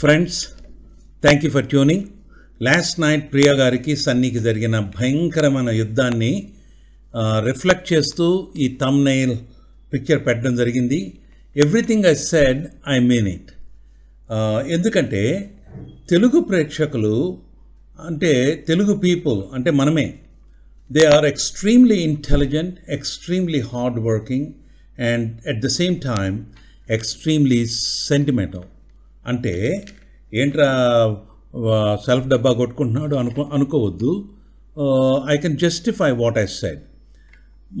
Friends thank you for tuning last night Priya గారికి సన్నీకి జరిగిన భయంకరమైన యుద్ధాన్ని రిఫ్లెక్ట్ చేస్తూ ఈ తమ్ నైల్ పిక్చర్ పెట్టడం జరిగింది everything I said I mean it ఎందుకంటే తెలుగు ప్రేక్షకులు అంటే తెలుగు పీపుల్ అంటే మనమే they are extremely intelligent extremely hard working and at the same time extremely sentimental అంటే ఏంట్రా సెల్ఫ్ డబ్బా కొట్టుకుంటున్నాడు అనుకో అనుకోవద్దు I can justify what I said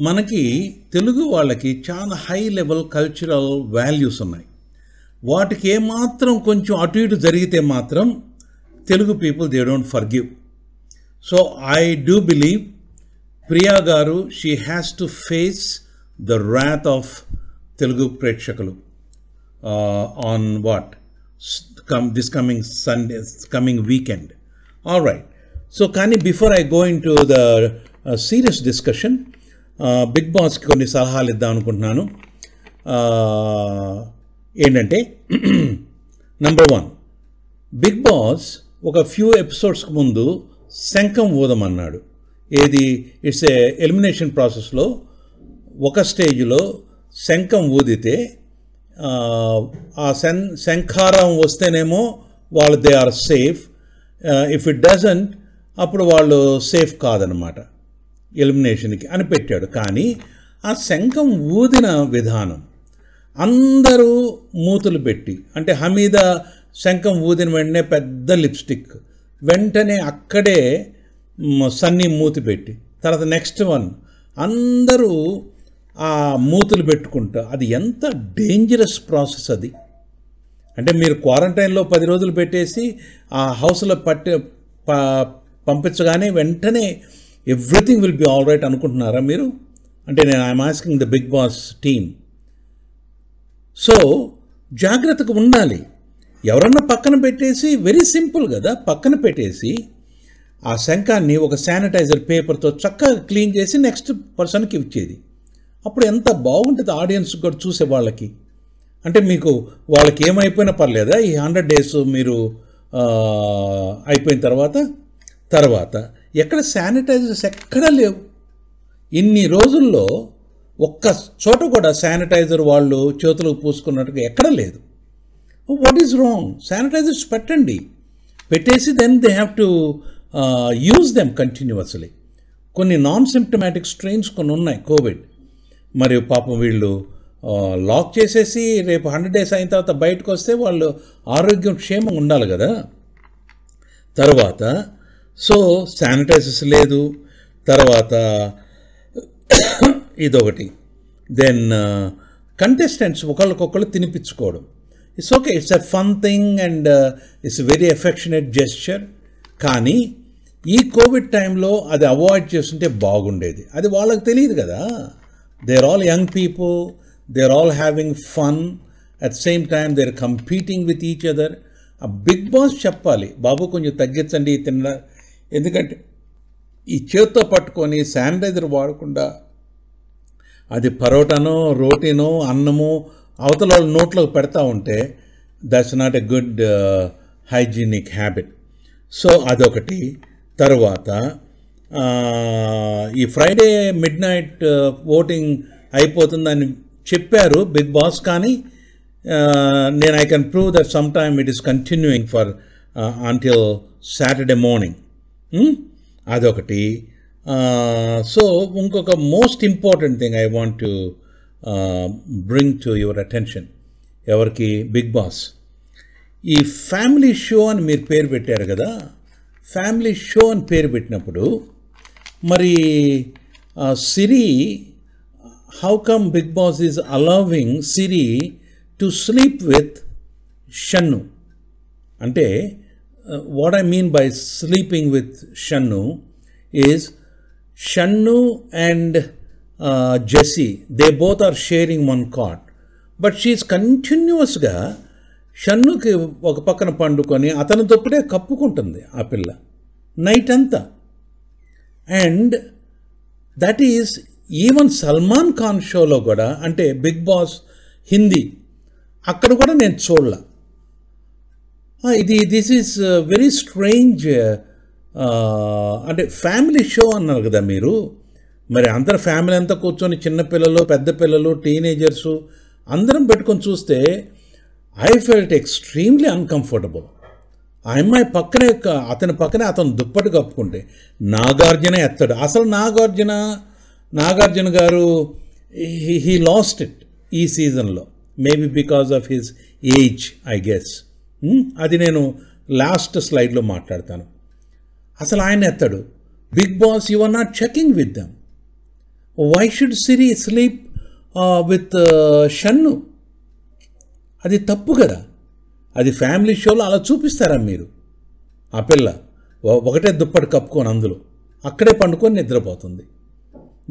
మనకి తెలుగు వాళ్ళకి చాలా హై లెవెల్ కల్చరల్ వాల్యూస్ ఉన్నాయి వాటికి ఏమాత్రం కొంచెం అటు ఇటు జరిగితే మాత్రం Telugu people they don't forgive so I do believe Priya garu she has to face the wrath of Telugu ప్రేక్షకులు on what come this coming Sunday, coming weekend. All right. So కానీ before I go into the serious discussion Bigg బాస్కి కొన్ని సలహాలు ఇద్దాం అనుకుంటున్నాను uh, ఏంటంటే number one Bigg Boss ఒక few ఎపిసోడ్స్కి ముందు శంఖం ఊదమన్నాడు ఏది ఇట్స్ ఏ ఎలిమినేషన్ ప్రాసెస్లో ఒక స్టేజ్లో శంఖం ఊదితే ఆ శం శంఖారం వస్తేనేమో వాళ్ళు they are safe if it doesn't అప్పుడు వాళ్ళు సేఫ్ కాదనమాట ఎలిమినేషన్కి అని పెట్టాడు కానీ ఆ శంఖం ఊదిన విధానం అందరూ మూతులు పెట్టి అంటే హమీద శంఖం ఊదిన వెంటనే పెద్ద లిప్స్టిక్ వెంటనే అక్కడే సన్నీ మూతి పెట్టి తర్వాత నెక్స్ట్ వన్ అందరూ ఆ మూతులు పెట్టుకుంటా అది ఎంత డేంజరస్ ప్రాసెస్ అది అంటే మీరు క్వారంటైన్లో పది రోజులు పెట్టేసి ఆ హౌస్లో పట్టి పంపించగానే వెంటనే everything will be all right అనుకుంటున్నారా మీరు అంటే నేను I'm asking the Bigg Boss team so జాగ్రత్తగా ఉండాలి ఎవరన్నా పక్కన పెట్టేసి వెరీ సింపుల్ కదా పక్కన పెట్టేసి ఆ శంఖాన్ని ఒక శానిటైజర్ పేపర్తో చక్కగా క్లీన్ చేసి నెక్స్ట్ పర్సన్కి ఇచ్చేది అప్పుడు ఎంత బాగుంటుంది ఆడియన్స్ కూడా చూసే వాళ్ళకి అంటే మీకు వాళ్ళకి ఏమైపోయినా పర్లేదా ఈ హండ్రెడ్ డేస్ మీరు అయిపోయిన తర్వాత తర్వాత ఎక్కడ శానిటైజర్స్ ఎక్కడా లేవు ఇన్ని రోజుల్లో ఒక్క చోట కూడా శానిటైజర్ వాళ్ళు చేతులకు పూసుకున్నట్టుగా ఎక్కడ లేదు వాట్ ఈజ్ రాంగ్ శానిటైజర్స్ పెట్టండి పెట్టేసి then they have to use them అసలీ కొన్ని నాన్ సిమ్టమాటిక్ స్ట్రెయిన్స్ కొన్ని ఉన్నాయి కోవిడ్ మరియు పాపం వీళ్ళు లాక్ చేసేసి రేపు హండ్రెడ్ డేస్ అయిన తర్వాత బయటకు వస్తే వాళ్ళు ఆరోగ్యం క్షేమం ఉండాలి కదా తర్వాత సో శానిటైజర్స్ లేదు తర్వాత ఇదొకటి దెన్ కంటెస్టెంట్స్ ఒకళ్ళకొకళ్ళు తినిపించుకోవడం it's okay it's a fun thing and it's very affectionate gesture కానీ ఈ కోవిడ్ టైంలో అది అవాయిడ్ చేస్తుంటే బాగుండేది అది వాళ్ళకి తెలియదు కదా They're all young people, they're all having fun. At the same time, they're competing with each other. ఆ బిగ్ బాస్ చెప్పాలి బాబు కొంచెం తగ్గించండి తిన్న ఎందుకంటే ఈ చేత్తో పట్టుకొని శానిటైజర్ వాడకుండా అది పరోటానో రోటీనో అన్నమో అవతల వాళ్ళ నోట్లోకి పెడతా ఉంటే that's not a good hygienic habit so అదొకటి తర్వాత ఈ ఫ్రైడే మిడ్ నైట్ ఓటింగ్ అయిపోతుందని చెప్పారు బిగ్ బాస్ కానీ నేను I can prove that some time it is continuing for until Saturday morning అదొకటి సో ఇంకొక most important thing I want to bring to your attention ఎవరికి బిగ్ బాస్ ఈ family show అని మీరు పేరు పెట్టారు కదా ఫ్యామిలీ షో అని పేరు పెట్టినప్పుడు మరి Siri how come Bigg Boss is allowing Siri to sleep with Shannu అంటే what I mean by sleeping with Shannu is Shannu and Jessie they both are sharing one cot but she's కంటిన్యూస్గా షన్నుకి ఒక పక్కన పండుకొని అతని దొప్పుడే కప్పుకుంటుంది ఆ పిల్ల నైట్ అంతా and that is even Salman Khan షోలో కూడా అంటే బిగ్ బాస్ హిందీ అక్కడ కూడా నేను చూడలే ఇది దిస్ ఈజ్ వెరీ స్ట్రేంజ్ అంటే ఫ్యామిలీ షో అన్నారు కదా మీరు మరి అందరు ఫ్యామిలీ అంతా కూర్చొని చిన్నపిల్లలు పెద్ద పిల్లలు టీనేజర్సు అందరం పెట్టుకొని చూస్తే ఐ ఫెల్ట్ ఎక్స్ట్రీమ్లీ అన్కంఫర్టబుల్ ఆ అమ్మాయి పక్కనే అతని పక్కనే అతను దుప్పటి కప్పుకుంటే నాగార్జున ఎత్తాడు అసలు Nagarjuna Nagarjuna garu he lost it ఈ సీజన్లో maybe because of his age I guess అది నేను లాస్ట్ స్లైడ్లో మాట్లాడతాను అసలు ఆయన ఎత్తాడు Bigg Boss you are not checking with them why should Siri sleep with Shannu అది తప్పు కదా అది ఫ్యామిలీ షోలో అలా చూపిస్తారా మీరు ఆ పిల్ల ఒకటే దుప్పటి కప్పుకొని అందులో అక్కడే పండుకొని నిద్రపోతుంది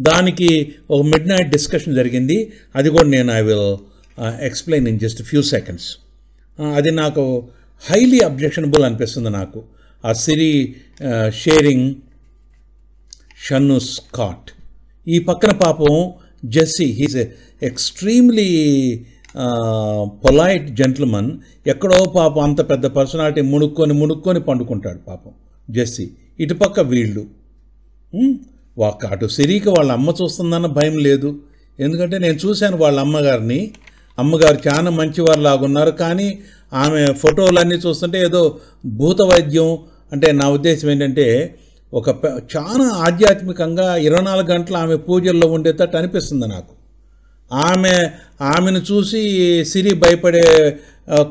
దానికి ఒక మిడ్ నైట్ డిస్కషన్ జరిగింది అది కూడా నేను I will explain in just few seconds అది నాకు హైలీ అబ్జెక్షనబుల్ అనిపిస్తుంది నాకు ఆ సిరి షేరింగ్ షన్ను స్కాట్ ఈ పక్కన పాపం Jessie he's extremely polite gentleman ఎక్కడో పాపం అంత పెద్ద పర్సనాలిటీ మునుక్కొని మునుక్కొని పండుకుంటాడు పాపం జెస్సీ ఇటుపక్క వీళ్ళు అటు సిరికి వాళ్ళ అమ్మ చూస్తుందన్న భయం లేదు ఎందుకంటే నేను చూశాను వాళ్ళ అమ్మగారిని అమ్మగారు చాలా మంచివారు లాగున్నారు కానీ ఆమె ఫోటోలన్నీ చూస్తుంటే ఏదో భూత వైద్యం అంటే నా ఉద్దేశం ఏంటంటే ఒక చాలా ఆధ్యాత్మికంగా ఇరవై నాలుగు గంటలు ఆమె పూజల్లో ఉండేటట్టు అనిపిస్తుంది నాకు ఆమె ఆమెను చూసి సిరి భయపడే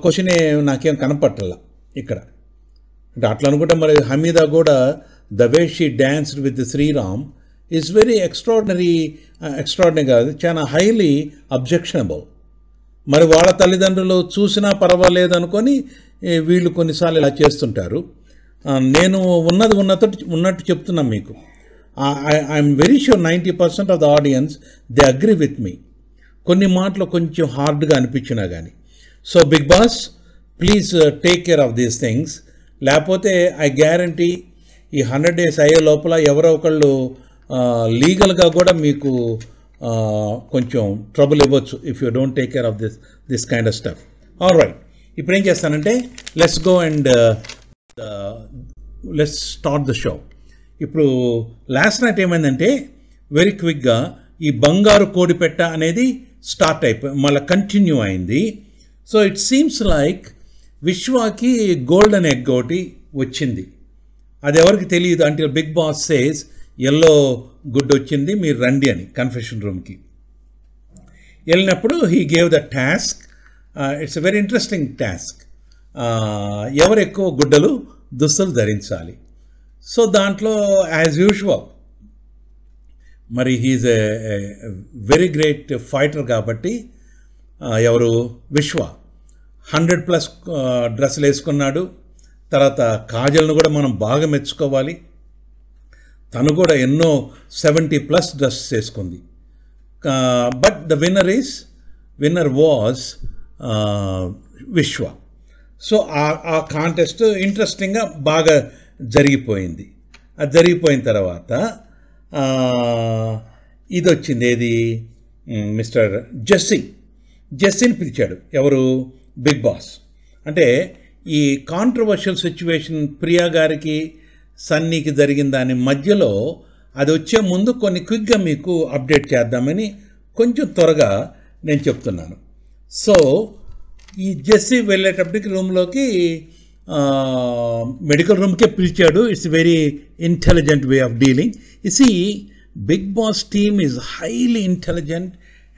క్వశ్చన్ నాకేం కనపట్టలా ఇక్కడ అంటే అట్లా అనుకుంటే మరి హమీదా కూడా the way she danced with Sriram is very extraordinary extraordinary కాదు చాలా హైలీ అబ్జెక్షనబుల్ మరి వాళ్ళ తల్లిదండ్రులు చూసినా పర్వాలేదు అనుకొని వీళ్ళు కొన్నిసార్లు ఇలా చేస్తుంటారు నేను ఉన్నది ఉన్నట్టు ఉన్నట్టు చెప్తున్నాను మీకు I'm very sure ninety percent of the audience they agree with me కొన్ని మాటలు కొంచెం హార్డ్గా అనిపించినా కానీ so big Boss please take care of these things లేకపోతే ఐ గ్యారంటీ ఈ హండ్రెడ్ డేస్ అయ్యే లోపల ఎవరో ఒకళ్ళు uh, లీగల్గా కూడా మీకు uh, కొంచెం ట్రబుల్ ఇవ్వచ్చు if you don't take care of this this kind of stuff all right ఇప్పుడు ఏం చేస్తానంటే let's go and let's start the show ఇప్పుడు లాస్ట్ నైట్ ఏమైందంటే వెరీ క్విక్గా ఈ బంగారు కోడిపెట్ట అనేది స్టార్ట్ అయిపోయి మళ్ళీ కంటిన్యూ అయింది సో ఇట్ సీమ్స్ లైక్ విశ్వాకి గోల్డెన్ ఎగ్ ఒకటి వచ్చింది అది ఎవరికి తెలియదు అంటే బిగ్ బాస్ సేస్ ఎల్లో గుడ్ వచ్చింది మీరు రండి అని కన్ఫెషన్ రూమ్కి వెళ్ళినప్పుడు he gave the task it's very interesting task ఎవరు ఎక్కువ గుడ్డలు దుస్తులు ధరించాలి సో దాంట్లో యాజ్ యూజువల్ మరి he's a very great fighter కాబట్టి ఎవరు విశ్వ హండ్రెడ్ ప్లస్ డ్రెస్సులు వేసుకున్నాడు తర్వాత కాజల్ను కూడా మనం బాగా మెచ్చుకోవాలి తను కూడా ఎన్నో సెవెంటీ ప్లస్ డ్రెస్ చేసుకుంది but the winner is winner was Vishwa so ఆ కాంటెస్ట్ ఇంట్రెస్టింగ్గా బాగా జరిగిపోయింది అది జరిగిపోయిన తర్వాత ఇది వచ్చింది ఏది మిస్టర్ జెస్సీ జెస్సీని పిలిచాడు ఎవరు బిగ్ బాస్ అంటే ఈ కాంట్రవర్షియల్ సిచ్యువేషన్ ప్రియా గారికి సన్నీకి జరిగిన దాని మధ్యలో అది వచ్చే ముందు కొన్ని క్విక్గా మీకు అప్డేట్ చేద్దామని కొంచెం త్వరగా నేను చెప్తున్నాను సో ఈ జెస్సీ వెళ్ళేటప్పటికి రూమ్లోకి మెడికల్ రూమ్కే పిలిచాడు it's very intelligent way of dealing ఇసి Bigg Boss team is highly intelligent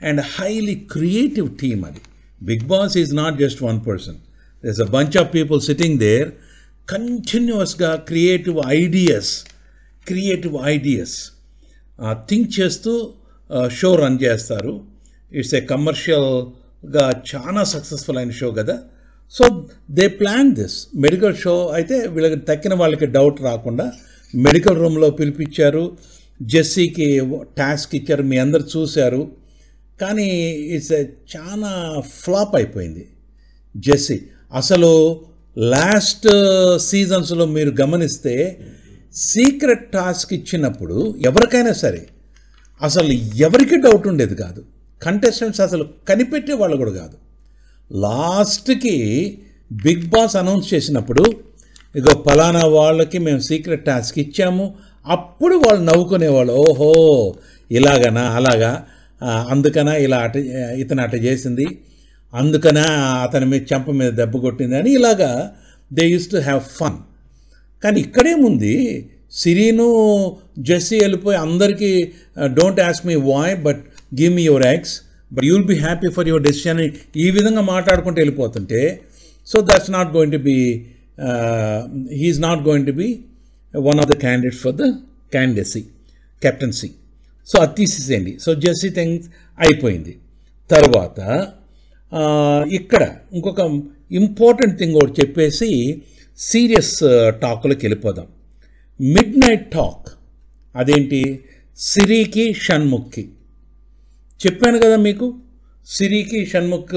and highly creative team అది Bigg Boss is not just one person there's a bunch of people sitting there కంటిన్యూస్గా creative ideas creative ideas think చేస్తూ show run చేస్తారు it's a కమర్షియల్గా చాలా successful అయిన show కదా so they plan this medical show అయితే వీళ్ళకి తక్కిన వాళ్ళకి డౌట్ రాకుండా మెడికల్ రూమ్లో పిలిపించారు జెస్సీకి టాస్క్ ఇచ్చారు మీ అందరు చూశారు కానీ ఇట్స్ చాలా ఫ్లాప్ అయిపోయింది జెస్సీ అసలు లాస్ట్ సీజన్స్లో uh, మీరు గమనిస్తే సీక్రెట్ టాస్క్ ఇచ్చినప్పుడు ఎవరికైనా సరే అసలు ఎవరికి డౌట్ ఉండేది కాదు కంటెస్టెంట్స్ అసలు కనిపెట్టే వాళ్ళు కూడా కాదు లాస్ట్కి బిగ్ బాస్ అనౌన్స్ చేసినప్పుడు ఇగో ఫలానా వాళ్ళకి మేము సీక్రెట్ టాస్క్ ఇచ్చాము అప్పుడు వాళ్ళు నవ్వుకునేవాళ్ళు ఓహో ఇలాగనా అలాగా అందుకనా ఇలా అట ఇతను అట చేసింది అందుకనా అతని మీద చెంప మీద దెబ్బ కొట్టింది అని ఇలాగా they use to have fun కానీ ఇక్కడేముంది సిరీను జెస్సీ వెళ్ళిపోయి అందరికీ don't ask me why but give me your axe but you will be happy for your decision ఈ విధంగా మాట్లాడుకుంటూ వెళ్ళిపోతుంటే so that's not going to be he's not going to be one of the candidate for the candidacy captaincy so అది తీసేసేయండి so Jessie things అయిపోయింది తర్వాత uh, ఇక్కడ ఇంకొక ఇంపార్టెంట్ థింగ్ ఒకటి చెప్పేసి సీరియస్ టాక్లోకి uh, వెళ్ళిపోదాం మిడ్ నైట్ టాక్ అదేంటి సిరికి షణ్ముఖి చెప్పాను కదా మీకు సిరికి షణ్ముఖ్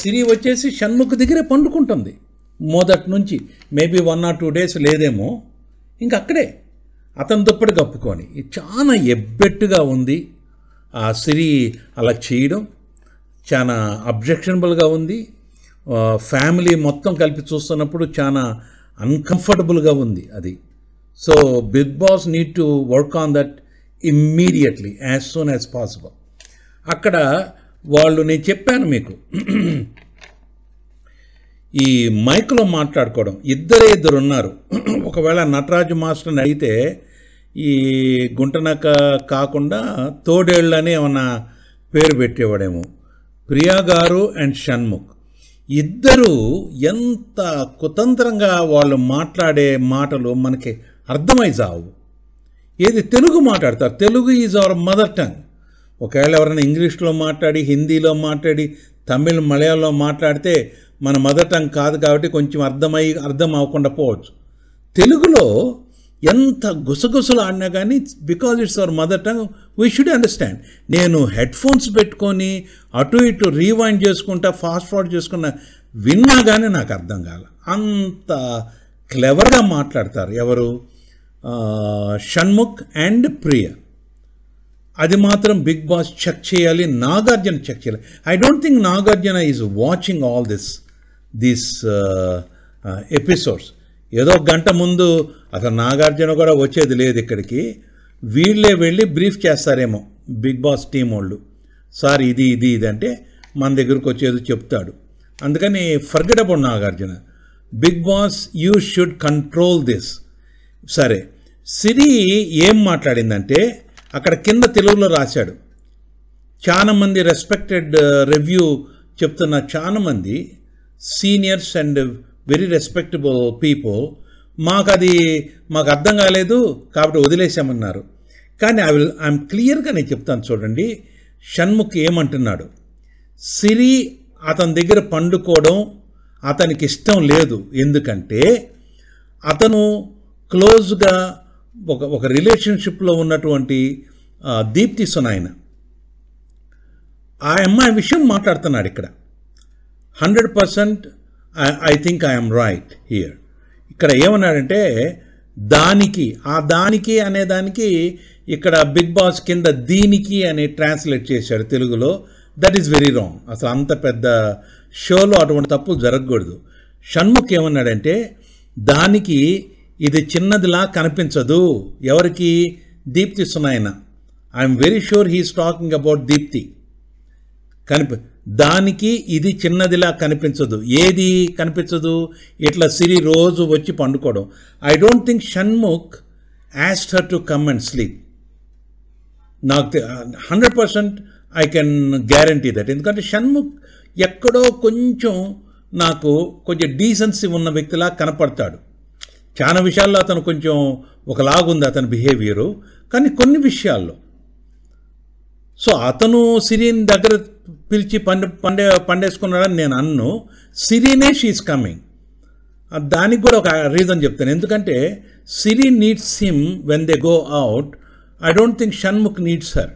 సిరి వచ్చేసి షణ్ముఖ్ దగ్గరే పండుకుంటుంది మొదటి నుంచి maybe one or two days లేదేమో ఇంక అక్కడే అతని దుప్పటి కప్పుకొని చాలా ఎబ్బెట్టుగా ఉంది ఆ సిరి అలా చేయడం చాలా అబ్జెక్షనబుల్గా ఉంది ఫ్యామిలీ మొత్తం కలిపి చూస్తున్నప్పుడు చాలా అన్కంఫర్టబుల్గా ఉంది అది so big boss need to work on that immediately as soon as possible అక్కడ వాళ్ళు నేను చెప్పాను మీకు ఈ మైక్లో మాట్లాడుకోవడం ఇద్దరే ఇద్దరు ఉన్నారు ఒకవేళ నటరాజు మాస్టర్ని అడిగితే ఈ గుంటనక కాకుండా తోడేళ్ళు ఏమన్నా పేరు పెట్టేవాడేమో ప్రియా గారు అండ్ షణ్ముఖ్ ఇద్దరు ఎంత కుతంత్రంగా వాళ్ళు మాట్లాడే మాటలు మనకి అర్థమై జావు ఏది తెలుగు మాట్లాడతారు Telugu is our mother tongue ఒకవేళ ఎవరైనా ఇంగ్లీష్లో మాట్లాడి హిందీలో మాట్లాడి తమిళ్ మలయాళంలో మాట్లాడితే మన మదర్ టంగ్ కాదు కాబట్టి కొంచెం అర్థమై అర్థం అవ్వకుండా పోవచ్చు తెలుగులో ఎంత గుసగుసలు ఆడినా కానీ because it's our mother tongue we should understand నేను హెడ్ ఫోన్స్ పెట్టుకొని అటు ఇటు రీవైండ్ చేసుకుంటా ఫాస్ట్ ఫార్వర్డ్ చేసుకున్న విన్నా కానీ నాకు అర్థం కాదు అంత క్లెవర్గా మాట్లాడతారు ఎవరు షణ్ముఖ్ అండ్ ప్రియ అది మాత్రం బిగ్ బాస్ చెక్ చేయాలి నాగార్జున చెక్ చేయాలి I don't think Nagarjuna is watching all this this episodes ఏదో గంట ముందు అసలు నాగార్జున కూడా వచ్చేది లేదు ఇక్కడికి వీళ్ళే వెళ్ళి బ్రీఫ్ చేస్తారేమో బిగ్ బాస్ టీం వాళ్ళు సార్ ఇది ఇది ఇది అంటే మన దగ్గరకు వచ్చేది చెప్తాడు అందుకని ఫర్గడబుల్ Nagarjuna big boss you should control this సరే సిరి ఏం మాట్లాడిందంటే అక్కడ కింద తెలుగులో రాశాడు చాలామంది రెస్పెక్టెడ్ రివ్యూ చెప్తున్న చాలామంది seniors and very respectable people మాకు అది మాకు అర్థం కాలేదు కాబట్టి వదిలేసామన్నారు కానీ ఐ విల్ ఐఎమ్ క్లియర్గా నేను చెప్తాను చూడండి షణ్ముఖ్ ఏమంటున్నాడు సిరి అతని దగ్గర పండుకోవడం అతనికి ఇష్టం లేదు ఎందుకంటే అతను క్లోజ్గా ఒక ఒక రిలేషన్షిప్లో ఉన్నటువంటి దీప్తి సునాయన ఆ అమ్మాయి విషయం మాట్లాడుతున్నాడు ఇక్కడ hundred percent I think I'm right here ఇక్కడ ఏమన్నాడంటే దానికి ఆ దానికి అనే దానికి ఇక్కడ బిగ్ బాస్ కింద దీనికి అని ట్రాన్స్లేట్ చేశాడు తెలుగులో దట్ ఈస్ వెరీ రాంగ్ అసలు అంత పెద్ద షోలో అటువంటి తప్పులు జరగకూడదు షణ్ముఖ్ ఏమన్నాడంటే దానికి ఇది చిన్నదిలా కనిపించదు ఎవరికి Deepthi Sunaina I'm very sure he's talking about Deepthi కనిపి దానికి ఇది చిన్నదిలా కనిపించదు ఏది కనిపించదు ఇట్లా సిరి రోజు వచ్చి పండుకోవడం I don't think Shanmukh asked her to come and sleep నాకు hundred percent I can guarantee that ఎందుకంటే షణ్ముఖ్ ఎక్కడో కొంచెం నాకు కొంచెం డీసెన్సీ ఉన్న వ్యక్తిలా కనపడతాడు చాలా విషయాల్లో అతను కొంచెం ఒకలాగుంది అతని బిహేవియరు కానీ కొన్ని విషయాల్లో సో అతను సిరీన్ దగ్గర పిలిచి పండే పండే పండేసుకున్నాడని నేను అన్ను సిరీనే షీఈస్ కమింగ్ దానికి కూడా ఒక రీజన్ చెప్తాను ఎందుకంటే Siri needs him when they go out I don't think Shanmukh needs her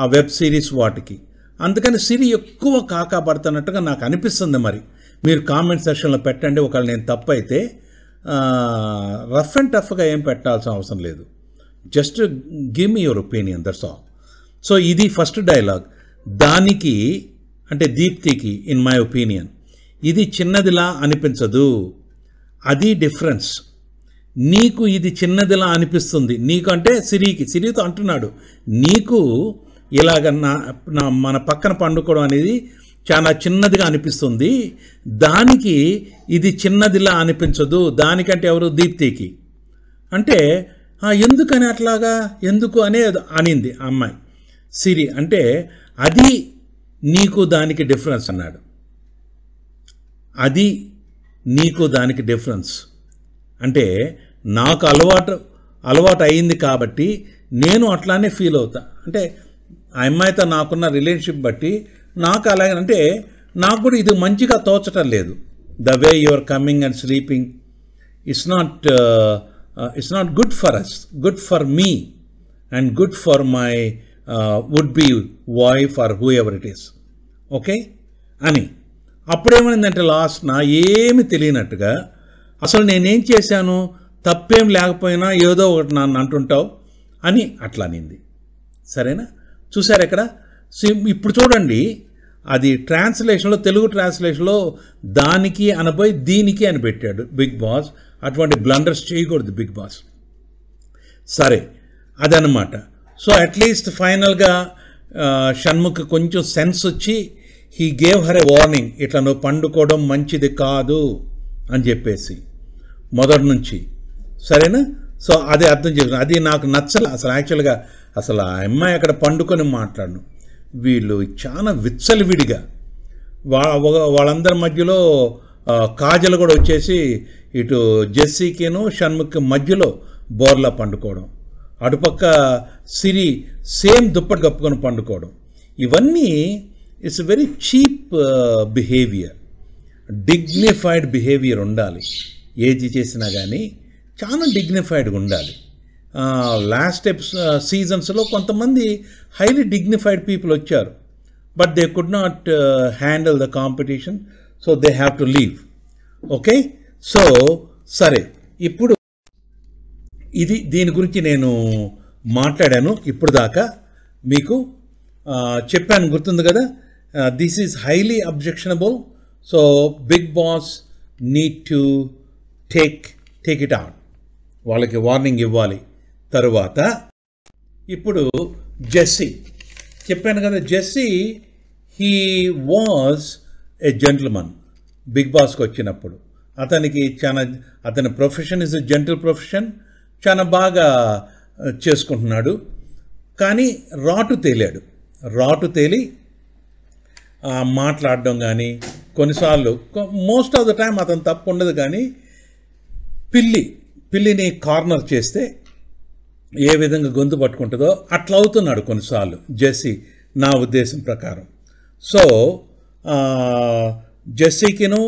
ఆ వెబ్ సిరీస్ వాటికి అందుకని సిరి ఎక్కువ కాకా పడుతున్నట్టుగా నాకు అనిపిస్తుంది మరి మీరు కామెంట్ సెక్షన్లో పెట్టండి ఒకవేళ నేను తప్పైతే రఫ్ అండ్ టఫ్గా ఏం పెట్టాల్సిన అవసరం లేదు just give me your opinion that's all so ఇది ఫస్ట్ డైలాగ్ దానికి అంటే దీప్తికి ఇన్ మై ఒపీనియన్ ఇది చిన్నదిలా అనిపించదు అది డిఫరెన్స్ నీకు ఇది చిన్నదిలా అనిపిస్తుంది నీకు అంటే సిరికి సిరితో అంటున్నాడు నీకు ఇలాగ నా మన పక్కన పండుకోవడం అనేది చాలా చిన్నదిగా అనిపిస్తుంది దానికి ఇది చిన్నదిలా అనిపించదు దానికంటే ఎవరు దీప్తికి అంటే ఎందుకని అట్లాగా ఎందుకు అనే అనింది అమ్మాయి సిరి అంటే అది నీకు దానికి డిఫరెన్స్ అన్నాడు అది నీకు దానికి డిఫరెన్స్ అంటే నాకు అలవాటు అలవాటు అయింది కాబట్టి నేను అట్లానే ఫీల్ అవుతా అంటే ఆ అమ్మాయితో నాకున్న రిలేషన్షిప్ బట్టి నాకు అలాగంటే నాకు కూడా ఇది మంచిగా తోచటం లేదు the way your coming and sleeping it's not it's not good for us good for me and good for my would be why or whoever it is okay అని అప్పుడేమైందంటే లాస్ట్ నా ఏమి తెలియనట్టుగా అసలు నేనేం చేశాను తప్పేం లేకపోయినా ఏదో ఒకటి నన్ను అంటుంటావు అని అట్లా నింది సరేనా చూసారు ఇక్కడ ఇప్పుడు చూడండి అది ట్రాన్స్లేషన్లో తెలుగు ట్రాన్స్లేషన్లో దానికి అనబోయి దీనికి అని పెట్టాడు బిగ్ బాస్ అటువంటి బ్లండర్స్ చేయకూడదు బిగ్ బాస్ సరే అదనమాట సో అట్లీస్ట్ ఫైనల్గా షణ్ముఖ్ కొంచెం సెన్స్ వచ్చి he gave her a warning ఇట్లా నువ్వు పండుకోవడం మంచిది కాదు అని చెప్పేసి మొదటి నుంచి సరేనా సో అది అర్థం చేసుకున్నాను అది నాకు నచ్చలే అసలు యాక్చువల్గా అసలు ఆ అమ్మాయి అక్కడ పండుకొని మాట్లాడను వీళ్ళు చాలా విచ్చలవిడిగా వా వాళ్ళందరి మధ్యలో కాజలు కూడా వచ్చేసి ఇటు జెస్సీకిను షణ్ముఖ్ మధ్యలో బోర్లా పండుకోవడం అటుపక్క సిరి సేమ్ దుప్పటి కప్పుకొని పండుకోవడం ఇవన్నీ it's very cheap behaviour dignified behaviour ఉండాలి ఏది చేసినా కానీ చాలా డిగ్నిఫైడ్గా ఉండాలి లాస్ట్ ఎప్స్ సీజన్స్లో కొంతమంది హైలీ డిగ్నిఫైడ్ పీపుల్ వచ్చారు but they could not handle the competition so they have to leave okay so సరే ఇప్పుడు ఇది దీని గురించి నేను మాట్లాడాను ఇప్పుడు దాకా మీకు చెప్పాను గుర్తుంది కదా this is highly objectionable so big boss need to take take it on వాళ్ళకి వార్నింగ్ ఇవ్వాలి తరువాత ఇప్పుడు జెస్సీ చెప్పాను కదా Jessie he was a gentleman big బాస్కి వచ్చినప్పుడు అతనికి చాలా అతని profession is a gentle profession చాలా బాగా చేసుకుంటున్నాడు కానీ రాటు తేలాడు రాటు తేలి మాట్లాడడం కానీ కొన్నిసార్లు మోస్ట్ ఆఫ్ ద టైం అతను తప్పు ఉండదు కానీ పిల్లి పిల్లిని కార్నర్ చేస్తే ఏ విధంగా గొంతు పట్టుకుంటుందో అట్లా అవుతున్నాడు కొన్నిసార్లు జెస్సీ నా ఉద్దేశం ప్రకారం సో జెస్సీకిను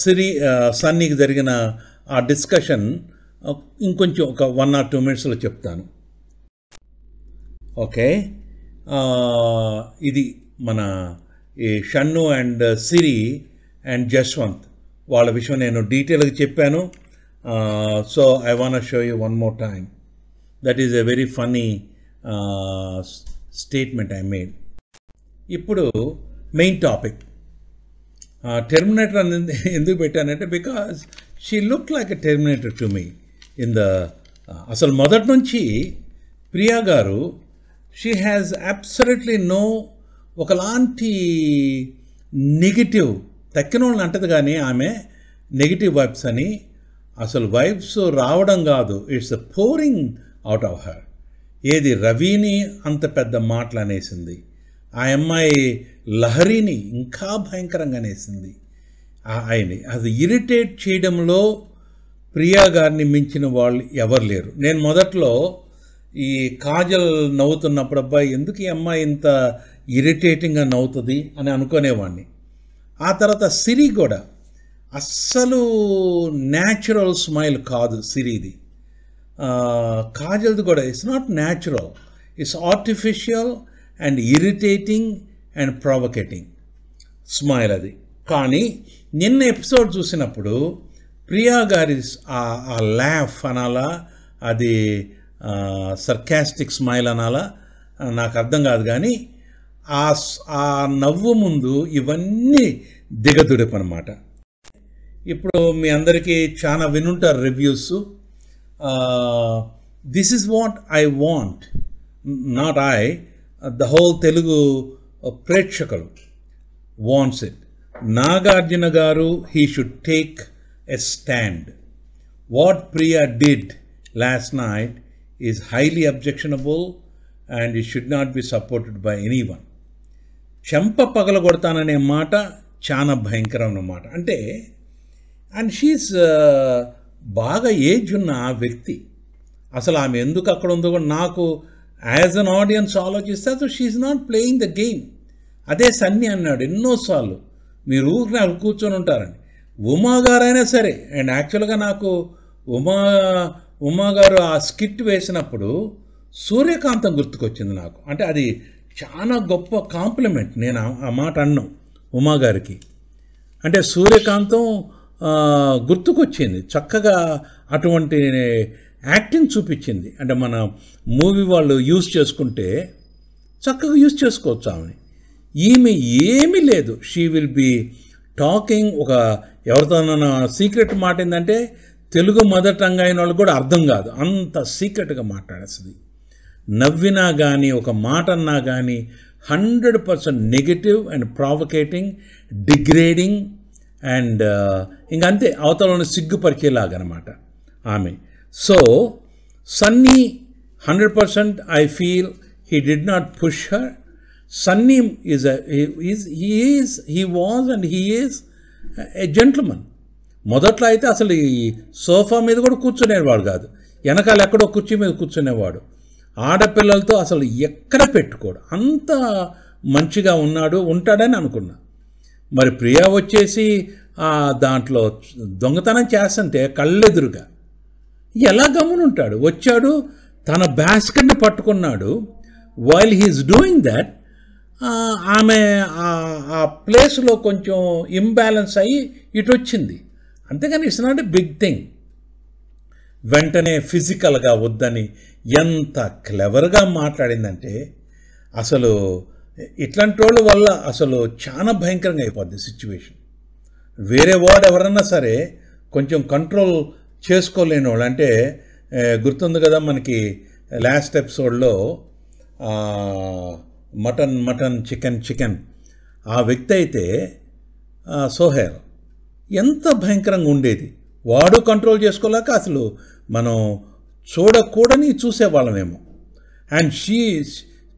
సిరి సన్నీకి జరిగిన ఆ డిస్కషన్ ఇంకొంచెం ఒక వన్ ఆర్ టూ మినిట్స్లో చెప్తాను ఓకే ఇది మన ఈ షన్ను అండ్ సిరి అండ్ జస్వంత్ వాళ్ళ విషయం నేను డీటెయిల్గా చెప్పాను so I want show you one more time that is a very funny statement I made ఇప్పుడు మెయిన్ టాపిక్ టెర్మినేటర్ అనేది ఎందుకు పెట్టానంటే because she look like a terminator to me in the అసలు మొదటి నుంచి Priya garu she has absolutely no ఒకలాంటి negative తక్కిన వాళ్ళని అంటది కానీ ఆమె నెగిటివ్ వైబ్స్ అని అసలు వైబ్స్ రావడం కాదు it's pouring out of her ఏది రవిని అంత పెద్ద మాటలు అనేసింది ఆ అమ్మాయి లహరిని ఇంకా భయంకరంగా అనేసింది ఆయన్ని అది ఇరిటేట్ చేయడంలో ప్రియా గారిని మించిన వాళ్ళు ఎవరు లేరు నేను మొదట్లో ఈ కాజల్ నవ్వుతున్నప్పుడు అబ్బాయి ఎందుకు ఈ అమ్మాయి ఇంత ఇరిటేటింగ్గా నవ్వుతుంది అని అనుకునేవాడిని ఆ తర్వాత సిరి కూడా అస్సలు న్యాచురల్ స్మైల్ కాదు సిరిది కాజల్ది కూడా it's not natural it's artificial and irritating and provocating smile అది కానీ నిన్న ఎపిసోడ్ చూసినప్పుడు ప్రియా గారి ఆ ల్యాఫ్ అనాలా అది సర్కాస్టిక్ స్మైల్ అనాలా నాకు అర్థం కాదు కానీ ఆ ఆ నవ్వు ముందు ఇవన్నీ దిగదుడిపనమాట ఇప్పుడు మీ అందరికీ చాలా వినుంటారు reviews this is what I want not I the whole Telugu ప్రేక్షకులు wants it Nagarjuna garu he should take a stand what Priya did last night is highly objectionable and ఈ should not be supported by anyone చెంప పగలగొడతాననే మాట చాలా భయంకరం అన్నమాట అంటే and she's బాగా ఏజ్ ఉన్న వ్యక్తి అసలు ఆమె ఎందుకు అక్కడ ఉందో కూడా నాకు యాజ్ అన్ ఆడియన్స్ ఆలోచిస్తే అసలు she's not playing the game అదే సన్ని అన్నాడు ఎన్నోసార్లు మీరు ఊరికి కూర్చొని ఉంటారండి ఉమా గారైనా సరే అండ్ యాక్చువల్గా నాకు ఉమా ఉమా గారు ఆ స్కిట్ వేసినప్పుడు సూర్యకాంతం గుర్తుకొచ్చింది నాకు అంటే అది చాలా గొప్ప కాంప్లిమెంట్ నేను ఆ మాట అన్నాం ఉమా గారికి అంటే సూర్యకాంతం గుర్తుకొచ్చింది చక్కగా అటువంటి యాక్టింగ్ చూపించింది అంటే మన మూవీ వాళ్ళు యూజ్ చేసుకుంటే చక్కగా యూజ్ చేసుకోవచ్చు ఆమె ఈమె ఏమీ లేదు షీ విల్ బి టాకింగ్ ఒక ఎవరితో సీక్రెట్ మాట ఏంటంటే తెలుగు మదర్ టంగ్ అయిన వాళ్ళు కూడా అర్థం కాదు అంత సీక్రెట్గా మాట్లాడేస్తుంది నవ్వినా కానీ ఒక మాట అన్నా కానీ hundred percent negative and provocating degrading and ఇంకంతే అవతలను అనమాట ఆమె so Sunny hundred percent I feel he did not push her Sunny is is he is he was and he is a gentleman మొదట్లో అయితే అసలు ఈ సోఫా మీద కూడా కూర్చునేవాడు కాదు వెనకాల ఎక్కడో కుర్చీ మీద కూర్చునేవాడు ఆడపిల్లలతో అసలు ఎక్కడ పెట్టుకోడు అంత మంచిగా ఉన్నాడు ఉంటాడని అనుకున్నా మరి ప్రియా వచ్చేసి దాంట్లో దొంగతనం చేస్తుంటే కళ్ళెదురుగా ఎలా గమనుంటాడు వచ్చాడు తన బ్యాస్కెట్ని పట్టుకున్నాడు వైల్ హీఈస్ డూయింగ్ దట్ ఆమె ఆ ప్లేస్లో కొంచెం ఇంబ్యాలెన్స్ అయ్యి ఇటు వచ్చింది అంతేగాని it's not a big thing వెంటనే ఫిజికల్గా వద్దని ఎంత క్లెవర్గా మాట్లాడిందంటే అసలు ఇట్లాంటి వాళ్ళ వల్ల అసలు చాలా భయంకరంగా అయిపోద్ది సిచ్యువేషన్ వేరే వాడు ఎవరన్నా సరే కొంచెం కంట్రోల్ చేసుకోలేని వాళ్ళు అంటే గుర్తుంది కదా మనకి లాస్ట్ ఎపిసోడ్లో మటన్ మటన్ చికెన్ చికెన్ ఆ వ్యక్తి అయితే సోహేర్ ఎంత భయంకరంగా ఉండేది వాడు కంట్రోల్ చేసుకోలేక అసలు మనం చూడకూడని చూసేవాళ్ళమేమో అండ్ షీ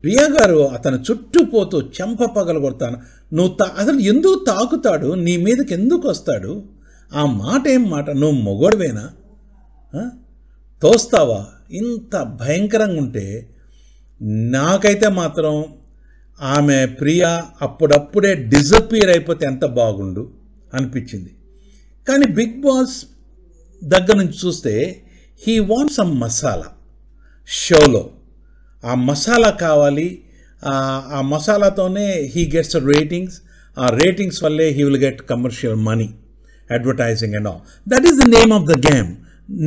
ప్రియ గారు అతను చుట్టూ పోతూ చెంప పగలగొడతాను నువ్వు తా అతను ఎందుకు తాకుతాడు నీ మీదకి ఎందుకు వస్తాడు ఆ మాట ఏం మాట నువ్వు మొగోడివేనా తోస్తావా ఇంత భయంకరంగా ఉంటే నాకైతే మాత్రం ఆమె ప్రియ అప్పుడప్పుడే డిజపియర్ అయిపోతే ఎంత బాగుండు అనిపించింది కానీ బిగ్ బాస్ దగ్గర నుంచి చూస్తే హీ వాంట్ సమ్ మసాలా షోలో ఆ మసాలా కావాలి ఆ మసాలాతోనే హీ గెట్స్ రేటింగ్స్ ఆ రేటింగ్స్ వల్లే he will get commercial money advertising and all that is the name of the game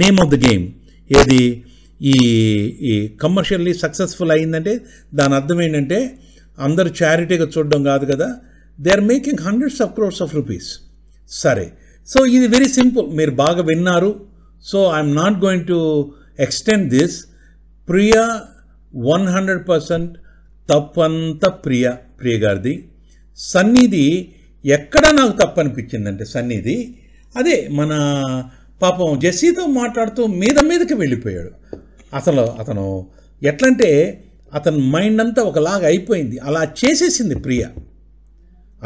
name of the game ఏది ఈ ఈ కమర్షియల్లీ సక్సెస్ఫుల్ అయిందంటే దాని అర్థం ఏంటంటే అందరూ చారిటీగా చూడడం కాదు కదా they are making hundreds of crores of rupees సరే సో ఇది వెరీ సింపుల్ మీరు బాగా విన్నారు so I'm not going to extend this Priya one hundred percent తప్పంత ప్రియ ప్రియ సన్నిధి ఎక్కడ నాకు తప్పనిపించిందంటే సన్నిధి అదే మన పాపం జెస్సీతో మాట్లాడుతూ మీద మీదకి వెళ్ళిపోయాడు అసలు అతను ఎట్లంటే అతని మైండ్ అంతా ఒకలాగా అయిపోయింది అలా చేసేసింది ప్రియ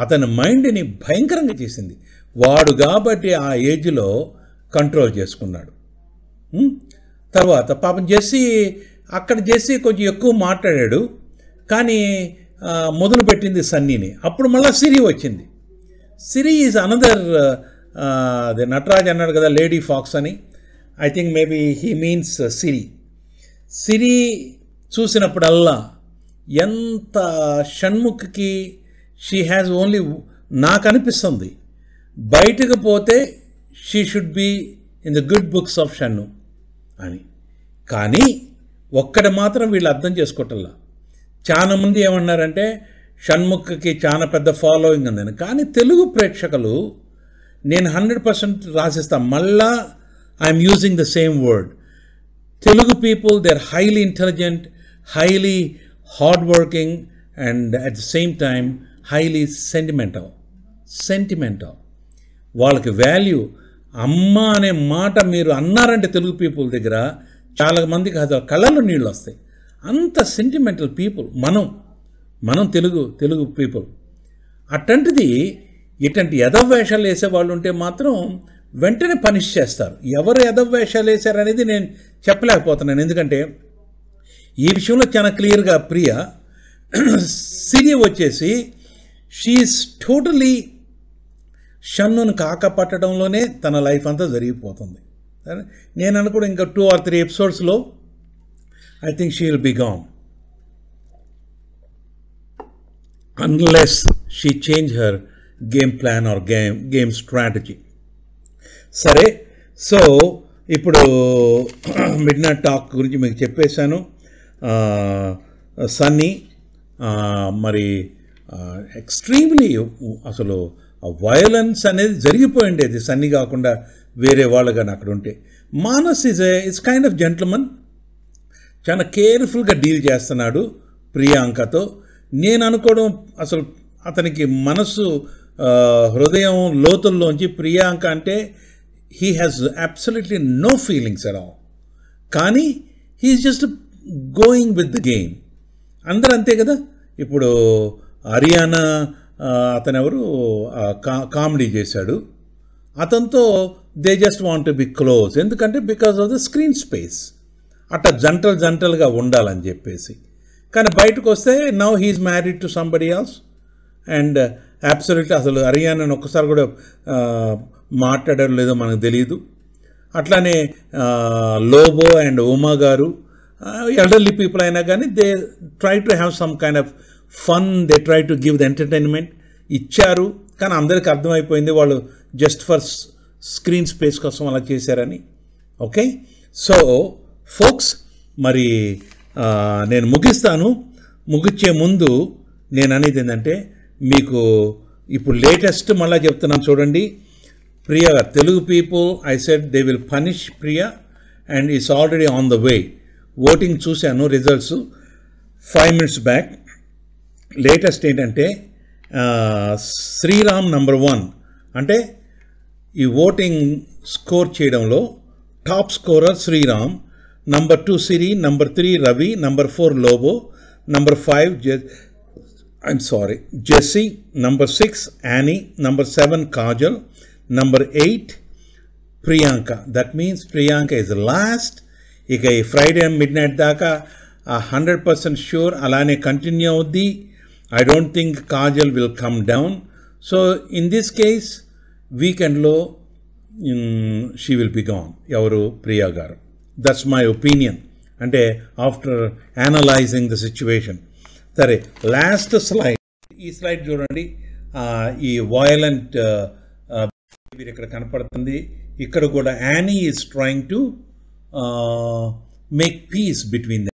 అతని మైండ్ని భయంకరంగా చేసింది వాడు కాబట్టి ఆ ఏజ్లో కంట్రోల్ చేసుకున్నాడు తర్వాత పాపం జెస్సీ అక్కడ చేసి కొంచెం ఎక్కువ మాట్లాడాడు కానీ మొదలు పెట్టింది సన్నీని అప్పుడు మళ్ళీ సిరి వచ్చింది సిరి ఈజ్ అనదర్ అదే నటరాజ్ అన్నాడు కదా లేడీ ఫాక్స్ అని I think maybe he means Siri Siri చూసినప్పుడల్లా ఎంత షణ్ముఖకి షీ హ్యాజ్ ఓన్లీ నాకు అనిపిస్తుంది బయటకు పోతే she should be in the good books of Shannu అని కానీ ఒక్కడ మాత్రం వీళ్ళు అర్థం చేసుకోవటంలా చాలామంది ఏమన్నారంటే షణ్ముఖకి చాలా పెద్ద ఫాలోయింగ్ ఉందని కానీ తెలుగు ప్రేక్షకులు నేను హండ్రెడ్ పర్సెంట్ రాసిస్తాను మళ్ళా I'm using the same word Telugu people they are highly intelligent highly hard working and at the same time highly sentimental sentimental వాళ్ళకి వాల్యూ అమ్మ అనే మాట మీరు అన్నారంటే తెలుగు పీపుల్ దగ్గర చాలా మందికి అది కళ్ళల్లో నీళ్ళు వస్తాయి అంత సెంటిమెంటల్ పీపుల్ మనం మనం తెలుగు తెలుగు పీపుల్ అట్లాంటిది ఇట్లాంటి వేసే వాళ్ళు ఉంటే మాత్రం వెంటనే పనిష్ చేస్తారు ఎవరు యథవేషాలు వేశారనేది నేను చెప్పలేకపోతున్నాను ఎందుకంటే ఈ విషయంలో చాలా క్లియర్గా ప్రియ సిరి వచ్చేసి షీఈస్ టోటలీ షన్నును కాకపట్టడంలోనే తన లైఫ్ అంతా జరిగిపోతుంది నేను అనుకోవడం ఇంకా టూ ఆర్ త్రీ ఎపిసోడ్స్లో I think she will be gone unless she change her game plan or game game strategy సరే సో ఇప్పుడు మిడ్ నైట్ టాక్ గురించి మీకు చెప్పేశాను సన్నీ మరి ఎక్స్ట్రీమ్లీ అసలు వయలెన్స్ అనేది జరిగిపోయిండేది సన్నీ కాకుండా వేరే వాళ్ళు కానీ అక్కడ ఉంటే Manas is a it's kind of gentleman చాలా కేర్ఫుల్గా డీల్ చేస్తున్నాడు ప్రియాంకతో నేను అనుకోవడం అసలు అతనికి మనస్సు హృదయం లోతుల్లోంచి ప్రియాంక అంటే he has absolutely no feelings అలా కానీ he's just going with the game అందరూ అంతే కదా ఇప్పుడు హరియానా అతనెవరు కామెడీ చేశాడు అతనితో they just want be close ఎందుకంటే because of the screen space అట్లా జంటలు జంటలుగా ఉండాలని చెప్పేసి కానీ బయటకు వస్తే now he's married to somebody also and absolutely అసలు అరియానని ఒక్కసారి కూడా మాట్లాడడం లేదో మనకు తెలియదు అట్లానే లోబో అండ్ ఉమా గారు ఎల్డర్లీ పీపుల్ అయినా కానీ they try to have some kind of fun they try to give the entertainment ఇచ్చారు కానీ అందరికీ అర్థమైపోయింది వాళ్ళు జస్ట్ ఫర్ స్క్రీన్ స్పేస్ కోసం అలా చేశారని ఓకే సో ఫోక్స్ మరి నేను ముగిస్తాను ముగిచ్చే ముందు నేను అనేది ఏంటంటే మీకు ఇప్పుడు లేటెస్ట్ మళ్ళీ చెప్తున్నాను చూడండి Priya Telugu people I said they will punish Priya and is already on the way voting చూశాను results five minutes back latest ఏంటంటే శ్రీరామ్ నంబర్ వన్ అంటే ఈ ఓటింగ్ స్కోర్ చేయడంలో top scorer Sriram number two Siri number three Ravi number four Lobo number five I'm sorry Jessie number six Annie number seven Kajal number eight Priyanka that means Priyanka is last ఇక ఈ Friday mid night దాకా hundred percent sure అలానే continue అవుద్ది I don't think Kajal will come down so in this case వీకెండ్లో she will be gone ఎవరు Priya garu that's my opinion అంటే after analysing the situation సరే last slide ఈ స్లైడ్ చూడండి ఈ వయలెంట్ బిహేవియర్ ఇక్కడ కనపడుతుంది ఇక్కడ కూడా Annie is trying to make peace between the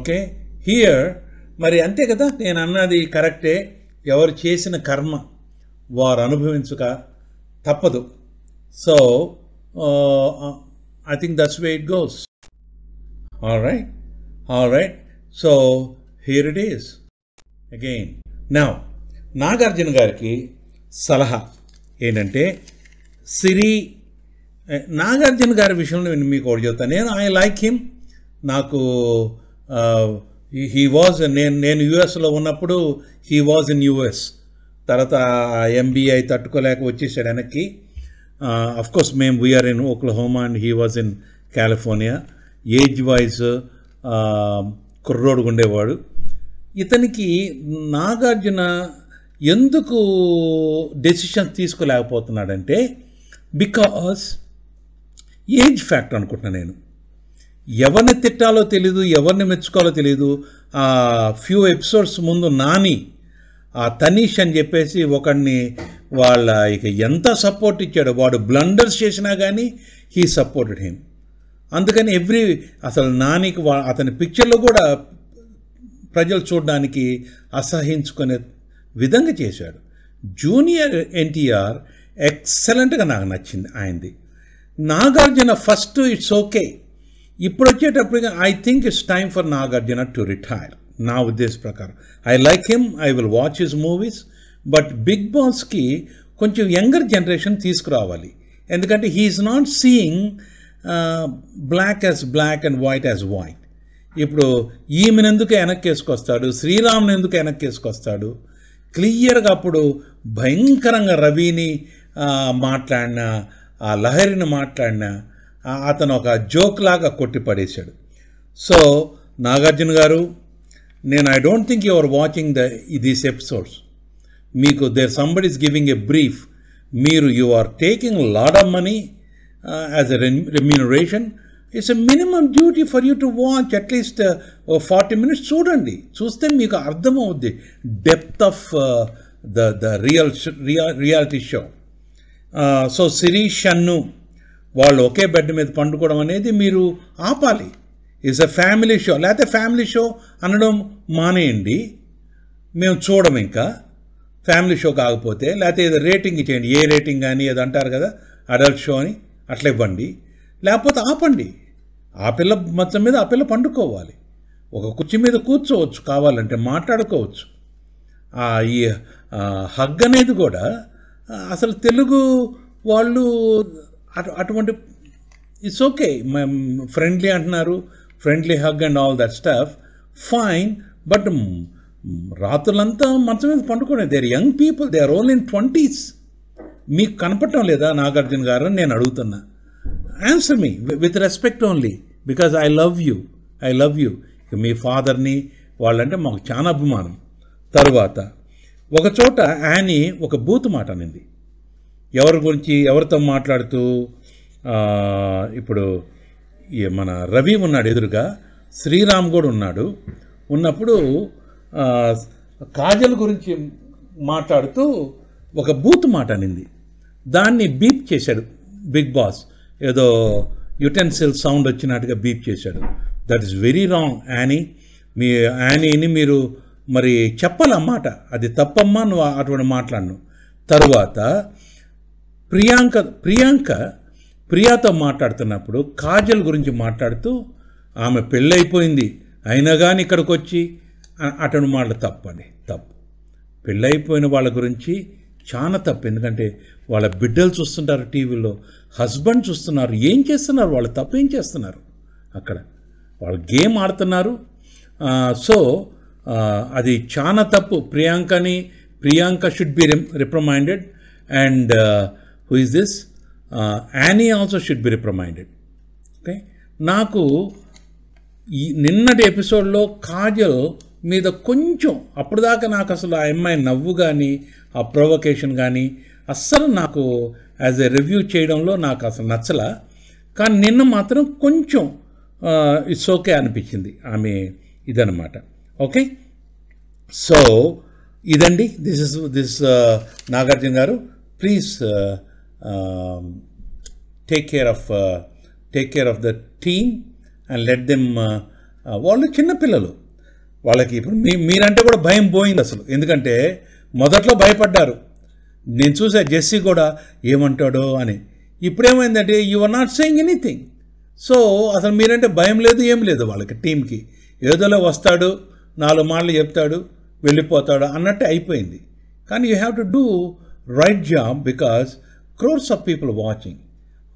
okay here మరి అంతే కదా నేను అన్నది కరెక్టే ఎవరు చేసిన కర్మ వారు అనుభవించుక తప్పదు so I think that's way it goes all right all right so here it is again నా నాగార్జున గారికి సలహా ఏంటంటే సిరి eh, నాగార్జున గారి విషయంలో నేను మీకు ఒకటి చెప్తాను నేను ఐ లైక్ హిమ్ నాకు హీ uh, వాజ్ నేను నేను యుఎస్లో ఉన్నప్పుడు హీ వాజ్ ఇన్ యుఎస్ తర్వాత ఎంబీఐ తట్టుకోలేక వచ్చేసాడు వెనక్కి కోర్స్ మేము we are in Oklahoma and he was in California age wise కుర్రోడు ఉండేవాడు ఇతనికి నాగార్జున ఎందుకు డెసిషన్స్ తీసుకోలేకపోతున్నాడంటే బికాస్ ఏజ్ ఫ్యాక్టర్ అనుకుంటున్నా నేను ఎవరిని తిట్టాలో తెలీదు ఎవరిని మెచ్చుకోవాలో తెలీదు ఆ ఫ్యూ ఎపిసోడ్స్ ముందు నాని ఆ తనీష్ అని చెప్పేసి ఒకడిని వాళ్ళ ఇక ఎంత సపోర్ట్ ఇచ్చాడో వాడు బ్లండర్స్ చేసినా కానీ హీ సపోర్టెడ్ హిమ్ అందుకని ఎవ్రీ అసలు నానికి వా అతని పిక్చర్లో కూడా ప్రజలు చూడడానికి అసహించుకునే విధంగా చేశాడు జూనియర్ ఎన్టీఆర్ ఎక్సలెంట్గా నాకు నచ్చింది ఆయనది నాగార్జున ఫస్ట్ ఇట్స్ ఓకే ఇప్పుడు వచ్చేటప్పటికి I think it's time for Nagarjuna to retire నా ఉద్దేశ ప్రకారం I like him I will watch his movies but big బాస్కి కొంచెం యంగర్ జనరేషన్ తీసుకురావాలి ఎందుకంటే he's not seeing black as black and white as white ఇప్పుడు ఈమెనెందుకు వెనక్కేసుకొస్తాడు శ్రీరామ్ని ఎందుకు వెనక్కేసుకొస్తాడు క్లియర్గా అప్పుడు భయంకరంగా రవిని మాట్లాడిన ఆ లహరిని మాట్లాడిన అతను ఒక జోక్ లాగా కొట్టి పడేశాడు సో నాగార్జున గారు నేను I don't think are watching the these episodes మీకు there somebody is giving a brief మీరు you are taking lot of money as a remuneration it's a minimum duty for you to watch at least forty minutes చూడండి చూస్తే మీకు అర్థమవుద్ది depth of the the real reality show so సిరీష్ అన్ను వాళ్ళు ఒకే bed మీద పండుకోవడం అనేది మీరు ఆపాలి ఈజ్ అ ఫ్యామిలీ షో లేకపోతే ఫ్యామిలీ షో అనడం మానేయండి మేము చూడము ఇంకా ఫ్యామిలీ షో కాకపోతే లేకపోతే ఏదో రేటింగ్ ఇచ్చేయండి ఏ రేటింగ్ కానీ ఏదో అంటారు కదా అడల్ట్ షో అని అట్లా ఇవ్వండి లేకపోతే ఆపండి ఆ పిల్ల మంచం మీద ఆ పిల్ల పండుకోవాలి ఒక కుర్చీ మీద కూర్చోవచ్చు కావాలంటే మాట్లాడుకోవచ్చు ఈ హగ్ అనేది కూడా అసలు తెలుగు వాళ్ళు అటు అటువంటి ఇట్స్ ఓకే ఫ్రెండ్లీ అంటున్నారు friendly hug and all that stuff fine but రాత్రులంతా మంచం మీద పండుకోలేదు there young people they are only in twenties మీకు కనపడటం లేదా నాగార్జున గారు నేను అడుగుతున్నా answer me with respect only because I love you I love you మీ ఫాదర్ని వాళ్ళంటే మాకు చాలా అభిమానం ఒక ఒకచోట యానీ ఒక బూత్ మాట అనింది ఎవరి గురించి ఎవరితో మాట్లాడుతూ ఇప్పుడు మన రవి ఉన్నాడు ఎదురుగా శ్రీరామ్ కూడా ఉన్నాడు ఉన్నప్పుడు కాజల్ గురించి మాట్లాడుతూ ఒక బూత్ మాట అనింది దాన్ని బీప్ చేశాడు బిగ్ బాస్ ఏదో యుటెన్సిల్ సౌండ్ వచ్చినట్టుగా బీప్ చేశాడు that is very wrong Annie మీ యానీని మీరు మరి చెప్పాలన్నమాట అది తప్పమ్మా నువ్వు అటువంటి మాట్లాడను తరువాత ప్రియాంక ప్రియాంక ప్రియాతో మాట్లాడుతున్నప్పుడు కాజల్ గురించి మాట్లాడుతూ ఆమె పెళ్ళైపోయింది అయినా కానీ ఇక్కడికి వచ్చి అటను మాటలు తప్పండి తప్పు పెళ్ళైపోయిన వాళ్ళ గురించి చాలా తప్పు ఎందుకంటే వాళ్ళ బిడ్డలు చూస్తుంటారు టీవీలో హస్బెండ్ చూస్తున్నారు ఏం చేస్తున్నారు వాళ్ళు తప్పు ఏం చేస్తున్నారు అక్కడ వాళ్ళు గేమ్ ఆడుతున్నారు సో అది చాలా తప్పు ప్రియాంకని Priyanka should be reprimanded and who is this Annie also should be reprimanded okay నాకు ఈ నిన్నటి ఎపిసోడ్లో కాజల్ మీద కొంచెం అప్పుడు దాకా నాకు అసలు ఆ అమ్మాయి నవ్వు కానీ ఆ ప్రొవకేషన్ కానీ అస్సలు నాకు యాజ్ ఎ రివ్యూ చేయడంలో నాకు అసలు నచ్చల కానీ నిన్న మాత్రం కొంచెం ఇట్స్ uh, ఓకే అనిపించింది ఆమె ఇదనమాట ఓకే సో ఇదండి this is this Nagarjuna garu please um, take care of take care of the team and let them వాళ్ళు చిన్నపిల్లలు వాళ్ళకి ఇప్పుడు మీ మీరంటే కూడా భయం పోయింది అసలు ఎందుకంటే మొదట్లో భయపడ్డారు నేను చూసా జెస్సీ కూడా ఏమంటాడో అని ఇప్పుడేమైందంటే you are not saying anything so అసలు మీరంటే భయం లేదు ఏం లేదు వాళ్ళకి టీంకి ఏదోలో వస్తాడు నాలుగు మాటలు చెప్తాడు వెళ్ళిపోతాడు అన్నట్టే అయిపోయింది కానీ you have to do right job because crores of people watching.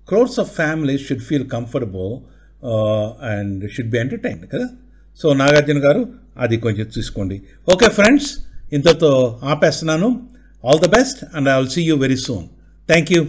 Crores of families should feel comfortable and should be entertained కదా సో నాగార్జున గారు అది కొంచెం చూసుకోండి ఓకే ఫ్రెండ్స్ ఇంతతో ఆపేస్తున్నాను all the best and I will see you very soon thank you